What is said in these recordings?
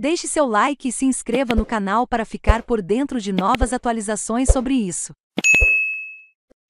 Deixe seu like e se inscreva no canal para ficar por dentro de novas atualizações sobre isso.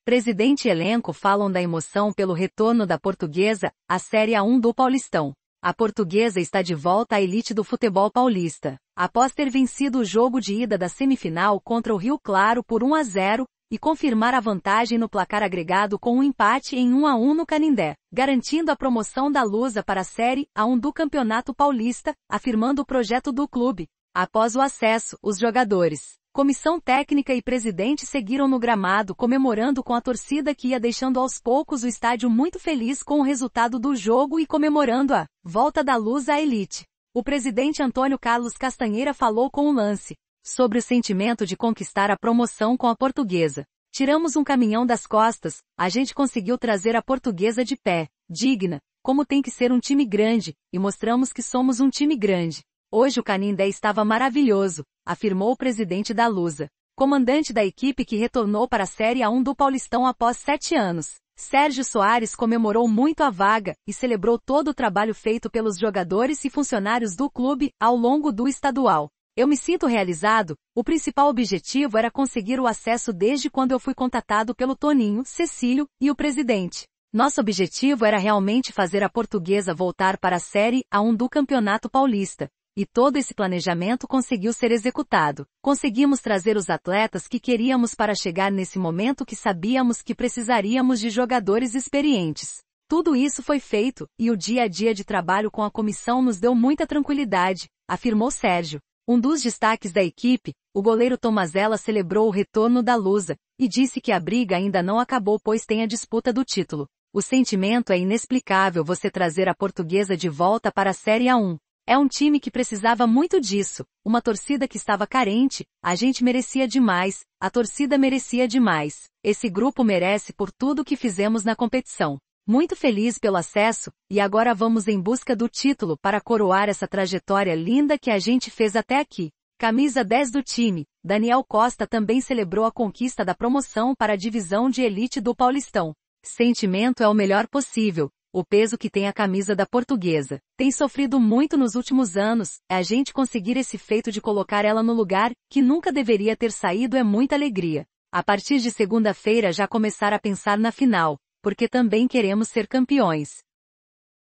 Presidente e elenco falam da emoção pelo retorno da portuguesa à Série A1 do Paulistão. A portuguesa está de volta à elite do futebol paulista. Após ter vencido o jogo de ida da semifinal contra o Rio Claro por 1 a 0, e confirmar a vantagem no placar agregado com um empate em 1 a 1 no Canindé, garantindo a promoção da Lusa para a Série A1 do Campeonato Paulista, afirmando o projeto do clube. Após o acesso, os jogadores, comissão técnica e presidente seguiram no gramado comemorando com a torcida que ia deixando aos poucos o estádio muito feliz com o resultado do jogo e comemorando a volta da Lusa à elite. O presidente Antônio Carlos Castanheira falou com o lance, Sobre o sentimento de conquistar a promoção com a portuguesa. Tiramos um caminhão das costas, a gente conseguiu trazer a portuguesa de pé, digna, como tem que ser um time grande, e mostramos que somos um time grande. Hoje o Canindé estava maravilhoso, afirmou o presidente da Lusa, comandante da equipe que retornou para a Série A1 do Paulistão após sete anos. Sérgio Soares comemorou muito a vaga e celebrou todo o trabalho feito pelos jogadores e funcionários do clube ao longo do estadual. Eu me sinto realizado, o principal objetivo era conseguir o acesso desde quando eu fui contatado pelo Toninho, Cecílio e o presidente. Nosso objetivo era realmente fazer a portuguesa voltar para a Série A1 do Campeonato Paulista, e todo esse planejamento conseguiu ser executado. Conseguimos trazer os atletas que queríamos para chegar nesse momento que sabíamos que precisaríamos de jogadores experientes. Tudo isso foi feito, e o dia a dia de trabalho com a comissão nos deu muita tranquilidade, afirmou Sérgio. Um dos destaques da equipe, o goleiro Tomazella celebrou o retorno da Lusa, e disse que a briga ainda não acabou pois tem a disputa do título. O sentimento é inexplicável você trazer a portuguesa de volta para a Série A1. É um time que precisava muito disso, uma torcida que estava carente, a gente merecia demais, a torcida merecia demais. Esse grupo merece por tudo que fizemos na competição. Muito feliz pelo acesso, e agora vamos em busca do título para coroar essa trajetória linda que a gente fez até aqui. Camisa 10 do time, Daniel Costa também celebrou a conquista da promoção para a divisão de elite do Paulistão. Sentimento é o melhor possível, o peso que tem a camisa da portuguesa. Tem sofrido muito nos últimos anos, é a gente conseguir esse feito de colocar ela no lugar, que nunca deveria ter saído é muita alegria. A partir de segunda-feira já começar a pensar na final, porque também queremos ser campeões.